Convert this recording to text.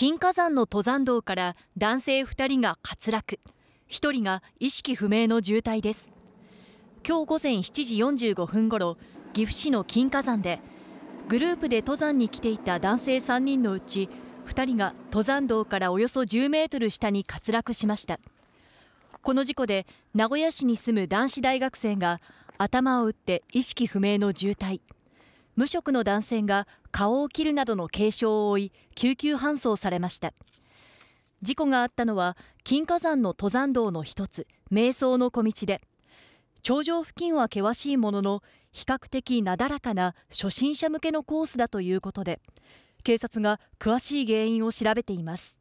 金火山の登山道から男性2人が滑落1人が意識不明の重体です今日午前7時45分ごろ岐阜市の金火山でグループで登山に来ていた男性3人のうち2人が登山道からおよそ10メートル下に滑落しましたこの事故で名古屋市に住む男子大学生が頭を打って意識不明の重体無職の男性が顔を切るなどの軽傷を負い救急搬送されました事故があったのは金華山の登山道の一つ瞑想の小道で頂上付近は険しいものの比較的なだらかな初心者向けのコースだということで警察が詳しい原因を調べています